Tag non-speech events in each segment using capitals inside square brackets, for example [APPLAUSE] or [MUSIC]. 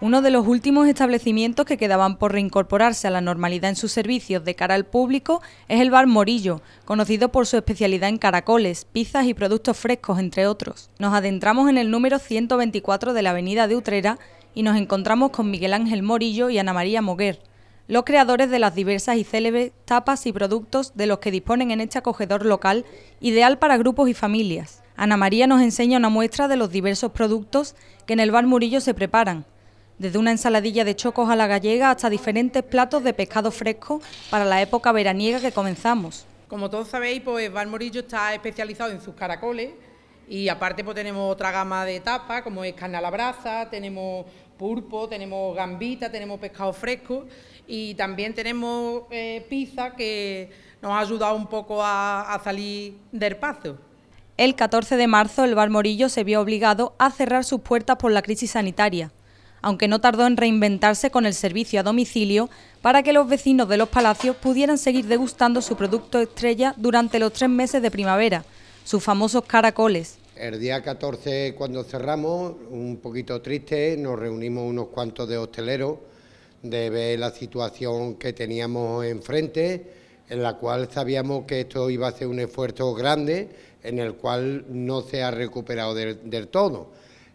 uno de los últimos establecimientos que quedaban por reincorporarse a la normalidad en sus servicios de cara al público es el Bar Morillo, conocido por su especialidad en caracoles, pizzas y productos frescos, entre otros. Nos adentramos en el número 124 de la avenida de Utrera y nos encontramos con Miguel Ángel Morillo y Ana María Moguer, los creadores de las diversas y célebres tapas y productos de los que disponen en este acogedor local, ideal para grupos y familias. Ana María nos enseña una muestra de los diversos productos que en el Bar Murillo se preparan, desde una ensaladilla de chocos a la gallega hasta diferentes platos de pescado fresco para la época veraniega que comenzamos. Como todos sabéis, pues Valmorillo está especializado en sus caracoles y aparte pues tenemos otra gama de tapas como es carne a la brasa, tenemos pulpo, tenemos gambita, tenemos pescado fresco y también tenemos eh, pizza que nos ha ayudado un poco a, salir del paso. El 14 de marzo el Bar Morillo se vio obligado a cerrar sus puertas por la crisis sanitaria aunque no tardó en reinventarse con el servicio a domicilio para que los vecinos de los palacios pudieran seguir degustando su producto estrella durante los tres meses de primavera, sus famosos caracoles. El día 14, cuando cerramos, un poquito triste, nos reunimos unos cuantos de hosteleros de ver la situación que teníamos enfrente, en la cual sabíamos que esto iba a ser un esfuerzo grande, en el cual no se ha recuperado del todo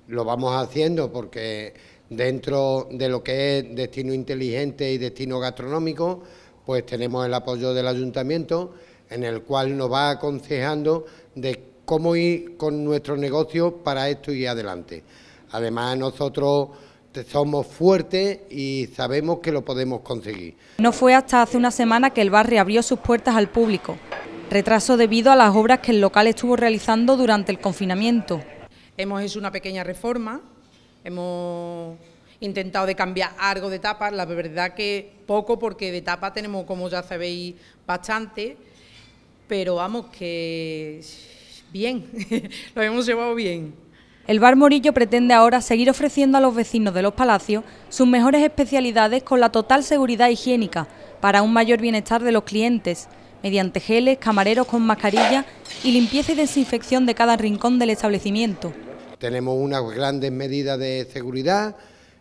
lo vamos haciendo porque dentro de lo que es destino inteligente y destino gastronómico, pues tenemos el apoyo del ayuntamiento en el cual nos va aconsejando de cómo ir con nuestro negocio para esto y adelante. Además, nosotros somos fuertes y sabemos que lo podemos conseguir. No fue hasta hace una semana que el barrio abrió sus puertas al público, retraso debido a las obras que el local estuvo realizando durante el confinamiento. Hemos hecho una pequeña reforma, hemos intentado de cambiar algo de tapas, la verdad que poco porque de tapa tenemos, como ya sabéis, bastante, pero vamos que bien, [LAUGHS] lo hemos llevado bien. El Bar Morillo pretende ahora seguir ofreciendo a los vecinos de los palacios sus mejores especialidades con la total seguridad higiénica para un mayor bienestar de los clientes mediante geles, camareros con mascarilla y limpieza y desinfección de cada rincón del establecimiento. Tenemos unas grandes medidas de seguridad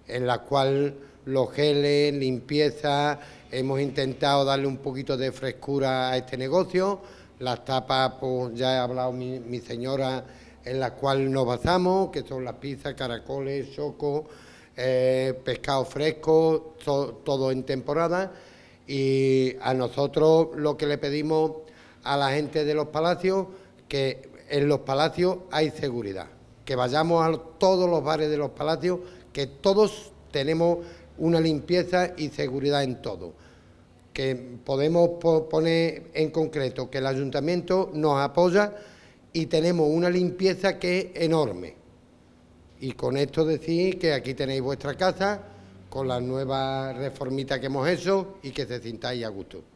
en las cuales los geles, limpieza, hemos intentado darle un poquito de frescura a este negocio, las tapas, pues ya he hablado mi, señora, en las cuales nos basamos, que son las pizzas, caracoles, chocos... Eh, pescado fresco, todo en temporada. Y a nosotros lo que le pedimos a la gente de los palacios, que en los palacios hay seguridad, que vayamos a todos los bares de los palacios, que todos tenemos una limpieza y seguridad en todo. Que podemos poner en concreto que el ayuntamiento nos apoya y tenemos una limpieza que es enorme. Y con esto decir que aquí tenéis vuestra casa, con la nueva reformita que hemos hecho y que se sintáis a gusto.